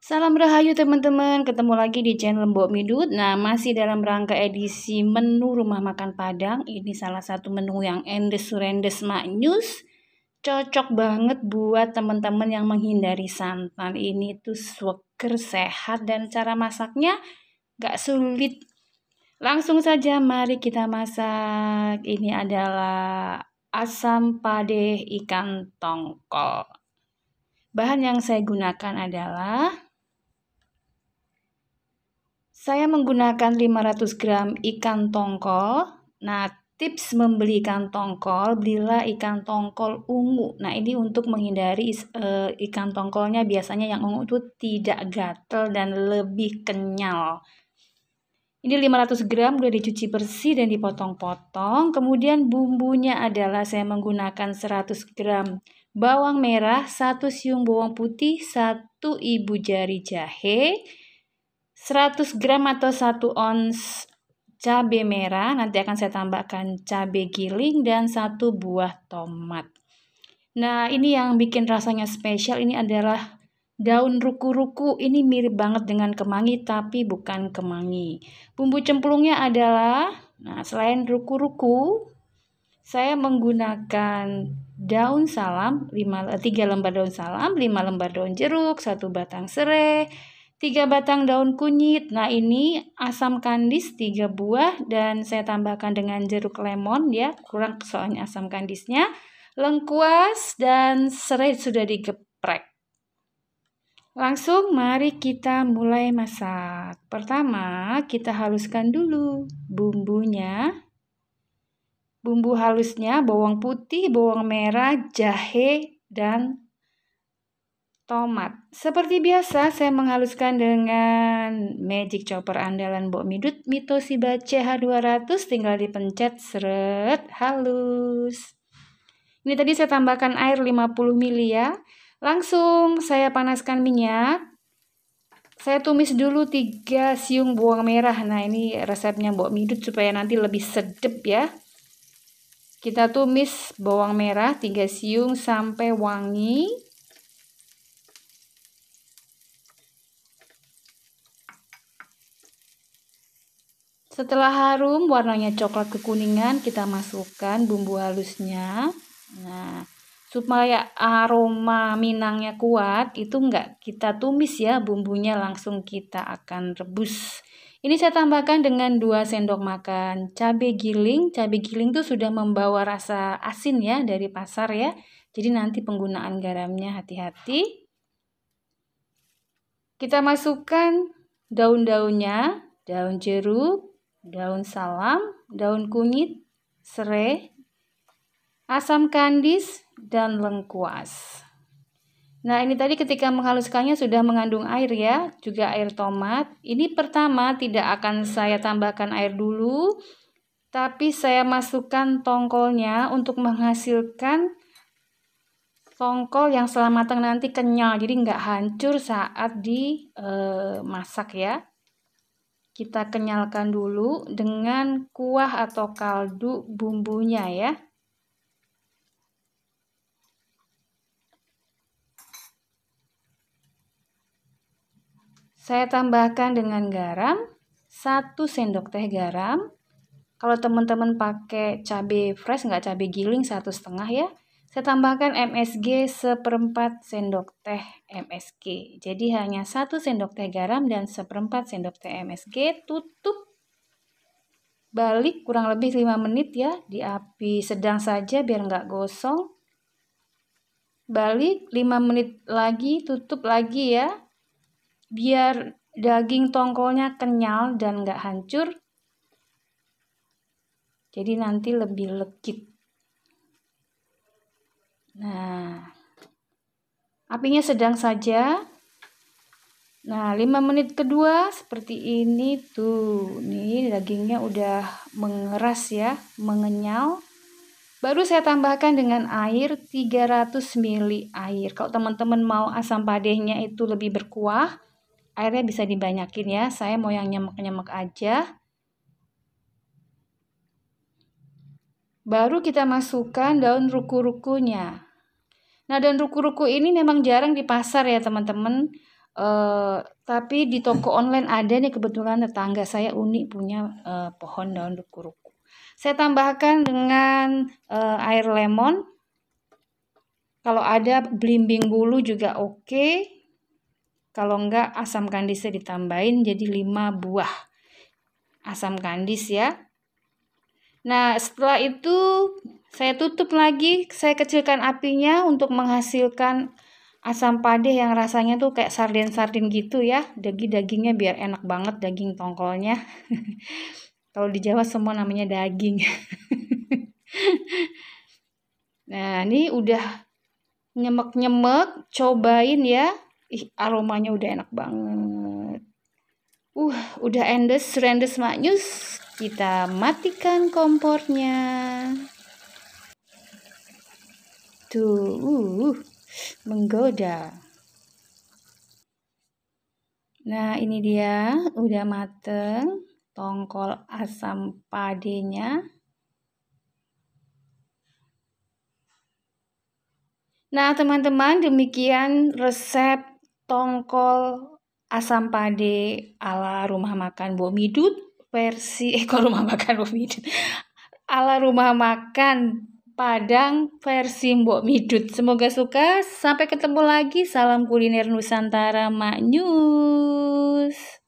Salam rahayu teman-teman, ketemu lagi di channel Mbok Midut. Nah, masih dalam rangka edisi menu rumah makan Padang. Ini salah satu menu yang endes surendes maknyus. Cocok banget buat teman-teman yang menghindari santan. Ini tuh sweker sehat dan cara masaknya gak sulit. Langsung saja mari kita masak. Ini adalah asam padeh ikan tongkol. Bahan yang saya gunakan adalah saya menggunakan 500 gram ikan tongkol. Nah, tips membeli ikan tongkol, belilah ikan tongkol ungu. Nah, ini untuk menghindari uh, ikan tongkolnya biasanya yang ungu itu tidak gatel dan lebih kenyal. Ini 500 gram sudah dicuci bersih dan dipotong-potong. Kemudian bumbunya adalah saya menggunakan 100 gram bawang merah, 1 siung bawang putih, 1 ibu jari jahe, 100 gram atau 1 ons cabe merah, nanti akan saya tambahkan cabe giling dan satu buah tomat. Nah, ini yang bikin rasanya spesial ini adalah daun ruku-ruku. Ini mirip banget dengan kemangi tapi bukan kemangi. Bumbu cemplungnya adalah nah selain ruku-ruku, saya menggunakan daun salam 5 3 lembar daun salam, 5 lembar daun jeruk, 1 batang serai, 3 batang daun kunyit. Nah, ini asam kandis 3 buah dan saya tambahkan dengan jeruk lemon ya, kurang soalnya asam kandisnya. Lengkuas dan serai sudah digeprek. Langsung mari kita mulai masak. Pertama, kita haluskan dulu bumbunya. Bumbu halusnya bawang putih, bawang merah, jahe, dan tomat. Seperti biasa, saya menghaluskan dengan magic chopper andalan Mbok Midut Mitosiba CH200 tinggal dipencet seret halus. Ini tadi saya tambahkan air 50 ml ya. Langsung saya panaskan minyak. Saya tumis dulu 3 siung bawang merah. Nah, ini resepnya Mbok Midut supaya nanti lebih sedep ya. Kita tumis bawang merah 3 siung sampai wangi. Setelah harum, warnanya coklat kekuningan, kita masukkan bumbu halusnya. Nah, supaya aroma minangnya kuat, itu enggak kita tumis ya bumbunya langsung kita akan rebus. Ini saya tambahkan dengan 2 sendok makan cabai giling. Cabai giling tuh sudah membawa rasa asin ya dari pasar ya. Jadi nanti penggunaan garamnya hati-hati. Kita masukkan daun-daunnya, daun jeruk, daun salam, daun kunyit, serai, asam kandis, dan lengkuas. Nah, ini tadi ketika menghaluskannya sudah mengandung air ya, juga air tomat. Ini pertama tidak akan saya tambahkan air dulu, tapi saya masukkan tongkolnya untuk menghasilkan tongkol yang setelah matang nanti kenyal, jadi nggak hancur saat dimasak eh, ya kita kenyalkan dulu dengan kuah atau kaldu bumbunya ya. Saya tambahkan dengan garam satu sendok teh garam. Kalau teman-teman pakai cabai fresh nggak cabai giling satu setengah ya. Saya tambahkan MSG seperempat sendok teh MSG. Jadi hanya satu sendok teh garam dan seperempat sendok teh MSG. Tutup balik kurang lebih 5 menit ya di api sedang saja biar nggak gosong. Balik 5 menit lagi, tutup lagi ya. Biar daging tongkolnya kenyal dan nggak hancur. Jadi nanti lebih legit. Nah, apinya sedang saja. Nah, 5 menit kedua seperti ini tuh. Nih dagingnya udah mengeras ya, mengenyal. Baru saya tambahkan dengan air 300 ml air. Kalau teman-teman mau asam padehnya itu lebih berkuah, airnya bisa dibanyakin ya. Saya mau yang nyemek-nyemek aja. Baru kita masukkan daun ruku-rukunya. Nah, dan ruku-ruku ini memang jarang di pasar ya, teman-teman. Uh, tapi di toko online ada nih kebetulan tetangga saya unik punya uh, pohon daun ruku-ruku. Saya tambahkan dengan uh, air lemon. Kalau ada belimbing bulu juga oke. Okay. Kalau enggak asam kandisnya ditambahin jadi 5 buah asam kandis ya. Nah, setelah itu saya tutup lagi, saya kecilkan apinya untuk menghasilkan asam padeh yang rasanya tuh kayak sarden-sarden gitu ya. Daging-dagingnya biar enak banget daging tongkolnya. Kalau di Jawa semua namanya daging. nah, ini udah nyemek-nyemek, cobain ya. Ih, aromanya udah enak banget. Uh, udah endes rendes maknyus. Kita matikan kompornya. Tuh, uh, menggoda. Nah, ini dia udah mateng tongkol asam padenya. Nah, teman-teman, demikian resep tongkol asam pade ala rumah makan Bomidut versi eh kok rumah makan Bomidut ala rumah makan Padang versi Mbok Midut. Semoga suka. Sampai ketemu lagi. Salam kuliner Nusantara Maknyus.